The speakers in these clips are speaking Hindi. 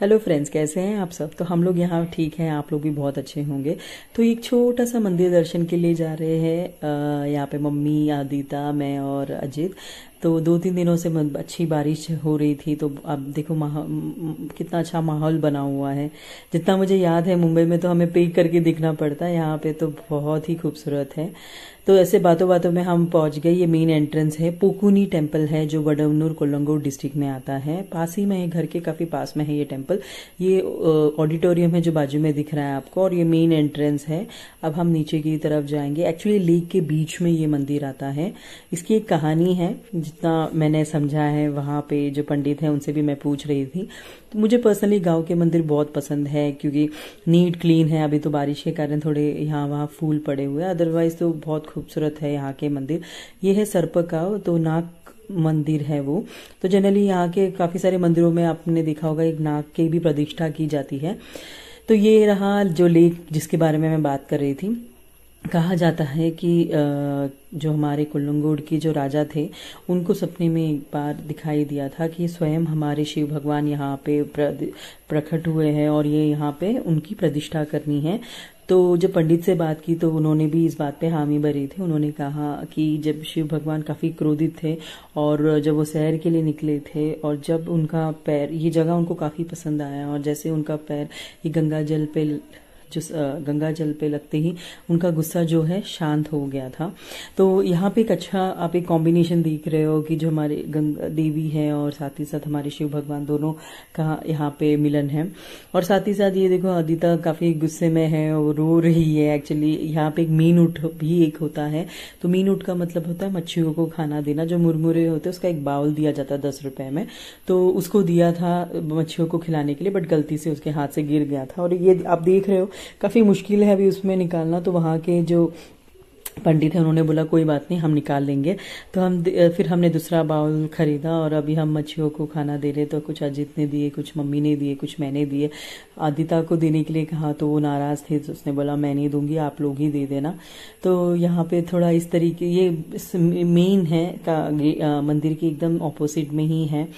हेलो फ्रेंड्स कैसे हैं आप सब तो हम लोग यहाँ ठीक हैं आप लोग भी बहुत अच्छे होंगे तो एक छोटा सा मंदिर दर्शन के लिए जा रहे हैं यहाँ पे मम्मी आदिता मैं और अजीत तो दो तीन दिनों से अच्छी बारिश हो रही थी तो अब देखो कितना अच्छा माहौल बना हुआ है जितना मुझे याद है मुंबई में तो हमें पे करके दिखना पड़ता है यहाँ पे तो बहुत ही खूबसूरत है तो ऐसे बातों बातों में हम पहुंच गए ये मेन एंट्रेंस है पोकुनी टेम्पल है जो वडवनूर कोलंगो डिस्ट्रिक्ट में आता है पास ही में है घर के काफी पास में है ये टेम्पल ये ऑडिटोरियम है जो बाजू में दिख रहा है आपको और ये मेन एंट्रेंस है अब हम नीचे की तरफ जाएंगे एक्चुअली लेक के बीच में ये मंदिर आता है इसकी एक कहानी है जितना मैंने समझा है वहाँ पे जो पंडित हैं उनसे भी मैं पूछ रही थी तो मुझे पर्सनली गांव के मंदिर बहुत पसंद है क्योंकि नीट क्लीन है अभी तो बारिश के कारण थोड़े यहाँ वहाँ फूल पड़े हुए हैं अदरवाइज तो बहुत खूबसूरत है यहाँ के मंदिर ये है सर्प का तो नाग मंदिर है वो तो जनरली यहाँ के काफी सारे मंदिरों में आपने देखा होगा एक नाग की भी प्रतिष्ठा की जाती है तो ये रहा जो लेक जिसके बारे में मैं बात कर रही थी कहा जाता है कि जो हमारे कुल्लंगोड के जो राजा थे उनको सपने में एक बार दिखाई दिया था कि स्वयं हमारे शिव भगवान यहाँ पे प्रकट हुए हैं और ये यहाँ पे उनकी प्रतिष्ठा करनी है तो जब पंडित से बात की तो उन्होंने भी इस बात पे हामी भरी थी उन्होंने कहा कि जब शिव भगवान काफी क्रोधित थे और जब वो शहर के लिए निकले थे और जब उनका पैर ये जगह उनको काफी पसंद आया और जैसे उनका पैर ये गंगा जल पे जो गंगा जल पे लगते ही उनका गुस्सा जो है शांत हो गया था तो यहाँ पे एक अच्छा आप एक कॉम्बिनेशन देख रहे हो कि जो हमारे गंगा देवी है और साथ ही साथ हमारे शिव भगवान दोनों का यहाँ पे मिलन है और साथ ही साथ ये देखो आदिता काफी गुस्से में है और रो रही है एक्चुअली यहाँ पे एक मीन उठ भी एक होता है तो मीन उठ का मतलब होता है मच्छियों को खाना देना जो मुरमुरे होते हैं उसका एक बाउल दिया जाता है दस रुपए में तो उसको दिया था मच्छियों को खिलाने के लिए बट गलती से उसके हाथ से गिर गया था और ये आप देख रहे हो काफ़ी मुश्किल है अभी उसमें निकालना तो वहाँ के जो पंडित है उन्होंने बोला कोई बात नहीं हम निकाल लेंगे तो हम फिर हमने दूसरा बाउल खरीदा और अभी हम मच्छियों को खाना दे रहे तो कुछ अजीत ने दिए कुछ मम्मी ने दिए कुछ मैंने दिए आदिता को देने के लिए कहा तो वो नाराज़ थे तो उसने बोला मैं नहीं दूंगी आप लोग ही दे देना तो यहाँ पे थोड़ा इस तरीके ये मेन है का मंदिर के एकदम ऑपोजिट में ही है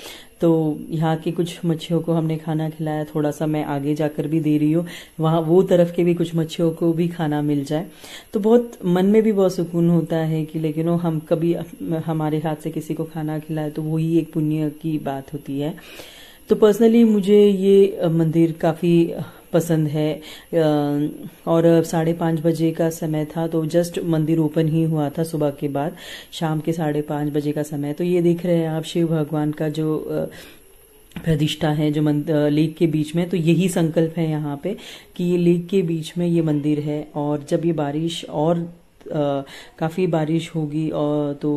तो यहाँ की कुछ मच्छियों को हमने खाना खिलाया थोड़ा सा मैं आगे जाकर भी दे रही हूँ वहाँ वो तरफ के भी कुछ मच्छियों को भी खाना मिल जाए तो बहुत मन में भी बहुत सुकून होता है कि लेकिन वो हम कभी हमारे हाथ से किसी को खाना खिलाए तो वही एक पुण्य की बात होती है तो पर्सनली मुझे ये मंदिर काफ़ी पसंद है और साढ़े पाँच बजे का समय था तो जस्ट मंदिर ओपन ही हुआ था सुबह के बाद शाम के साढ़े पाँच बजे का समय तो ये देख रहे हैं आप शिव भगवान का जो प्रतिष्ठा है जो लेक के बीच में तो यही संकल्प है यहाँ पे कि ये लेक के बीच में ये मंदिर है और जब ये बारिश और काफ़ी बारिश होगी और तो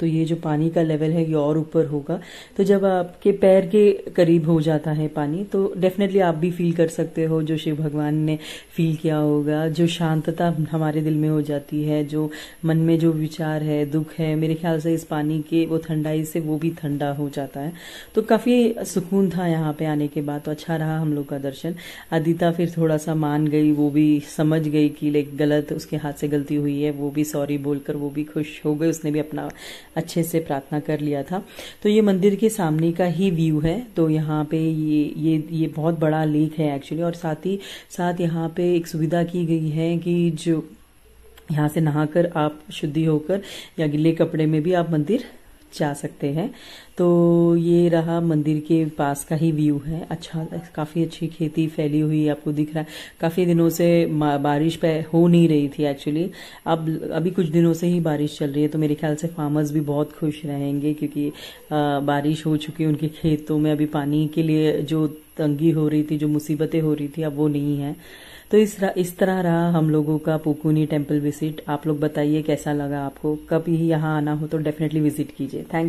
तो ये जो पानी का लेवल है ये और ऊपर होगा तो जब आपके पैर के करीब हो जाता है पानी तो डेफिनेटली आप भी फील कर सकते हो जो शिव भगवान ने फील किया होगा जो शांतता हमारे दिल में हो जाती है जो मन में जो विचार है दुख है मेरे ख्याल से इस पानी के वो ठंडाई से वो भी ठंडा हो जाता है तो काफ़ी सुकून था यहाँ पर आने के बाद तो अच्छा रहा हम लोग का दर्शन अदिता फिर थोड़ा सा मान गई वो भी समझ गई कि लाइक गलत उसके हाथ से गलती हुई हुई है वो भी सॉरी बोलकर वो भी खुश हो गए उसने भी अपना अच्छे से प्रार्थना कर लिया था तो ये मंदिर के सामने का ही व्यू है तो यहाँ पे ये ये ये बहुत बड़ा लेक है एक्चुअली और साथ ही साथ यहाँ पे एक सुविधा की गई है कि जो यहाँ से नहाकर आप शुद्धि होकर या गिले कपड़े में भी आप मंदिर जा सकते हैं तो ये रहा मंदिर के पास का ही व्यू है अच्छा काफ़ी अच्छी खेती फैली हुई आपको दिख रहा है काफ़ी दिनों से बारिश पे हो नहीं रही थी एक्चुअली अब अभी कुछ दिनों से ही बारिश चल रही है तो मेरे ख्याल से फार्मर्स भी बहुत खुश रहेंगे क्योंकि आ, बारिश हो चुकी है उनके खेतों में अभी पानी के लिए जो तंगी हो रही थी जो मुसीबतें हो रही थी अब वो नहीं है तो इस इस तरह रहा हम लोगों का पुकुनी टेम्पल विजिट आप लोग बताइए कैसा लगा आपको कभी यहाँ आना हो तो डेफिनेटली विजिट कीजिए थैंक